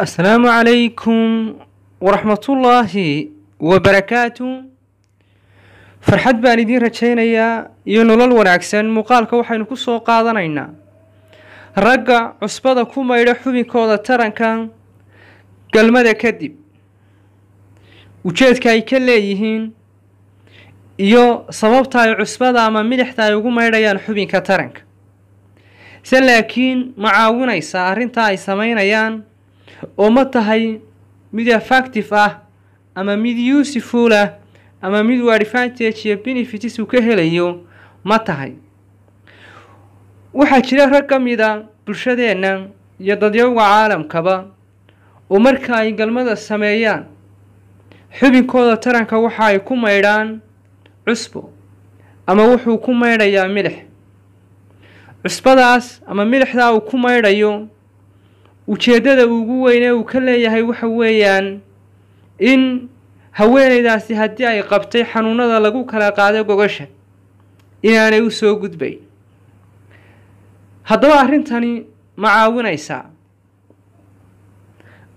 السلام عليكم ورحمة الله وبركاته farxad baan idiin rajaynayaa iyo nolol wanaagsan muuqaalka waxaynu ku soo qaadanaynaa ragga cusbada ku maydha xubinkooda taranka galmada kadib ujeedka ay ka leeyihiin iyo sababta ay cusbada ama midixda ay ugu maydhayaan xubinka taranka se laakiin ma caawinaysa arrintaa ay samaynayaan oo ma tahay mid effective ah ama mid useful ah ama mid waa advantage iyo benefits uu ka helayo ma tahay waxaa jira rag ka mida ah bulshadeenna iyo dadyowga caalamkaba oo marka ay galmada sameeyaan xubinkooda taranka waxa ay ku maydhaan cusbo ama wuxuu ku maydhayaa milix cusbadaas ama milixdaa uu ku maydhayo ujeeddada ugu weyn ee uu ka leeyahay waxa weeyaan in haweenaydaasi haddii ay qabtay xanuunada lagu kala qaado gogosha inaanay u soo gudbayn haddaba arrintani ma caawinaysaa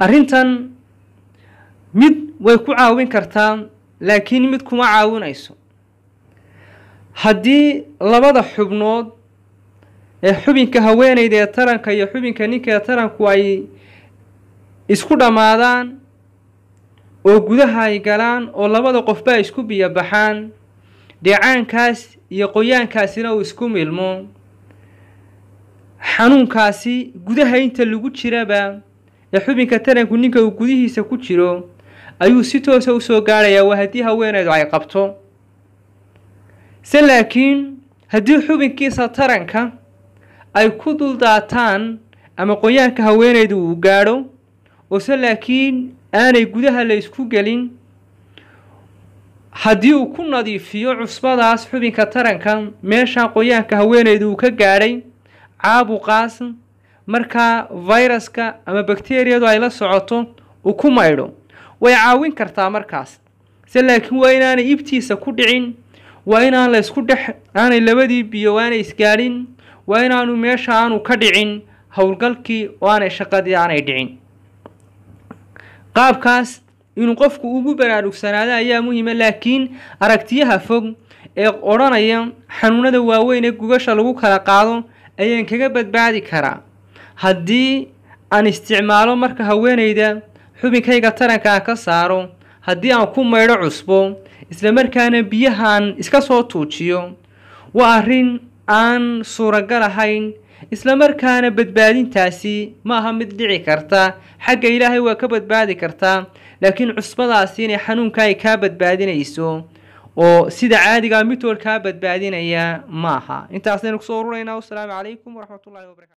arrintan mid way ku caawin kartaa laakiin mid kuma caawinayso haddii labada xubnood xubinka haweenayda ee taranka iyo xubinka ninka ee taranku ay isku dhammaadaan oo gudaha ay galaan oo labada qofba isku isku baxaan dheecaankaas iyo qoyaankaasina uu isku milmo xanuunkaasi gudaha inta lagu jiraba ee xubinka taranku ninka uu gudihiisa ku jiro ayuu si toosa ah usoo gaadhayaa waa haddii haweenaydu ay qabto se laakiin haddii xubinkiisa taranka ay ku duldaataan ama qoyaanka haweenayda uu gaadho ose laakiin aanay gudaha la isku gelin haddii uu ku nadiifiyo cusbadaas xubinka taranka meeshaa qoyaanka haweenayda uu ka gaadhay caabuqaas markaa fayraska ama bakteriyadu ay la socoto uu ku maydho way caawin kartaa markaas se laakiin waa inaanay ibtiisa ku dhicin waa inaan la isku dhex aanay labadii biyo aanay isgaadhin waa inaanu meesha aanu ka dhicin howlgalkii oo aanay shaqadii aanay dhicin qaabkaas inuu qofku ugu baraarugsanaado ayaa muhiima laakiin aragtiyaha fog ee odhanaya xanuunada waaweyn ee gugasha lagu kala qaado ayaan kaga badbaadi karaa haddii aan isticmaalo marka haweenayda xubinkayga taranka aan ka saaro haddii aan ku maydho cusbo isla markaana biyahaan iska soo tuujiyo waa arrin aan suuragal ahayn islamarkaana badbaadintaasi ma aha mid dhici karta xagga ilaahay waa ka badbaadi kartaa laakiin cusbadaasi inay xanuunka ay kaa badbaadinayso oo sida caadigaa ah midtood kaa badbaadinaya ma aha intaasaynu kusoo ururaynaa wasalaamu calaykum waraxmatullahi wabarakatu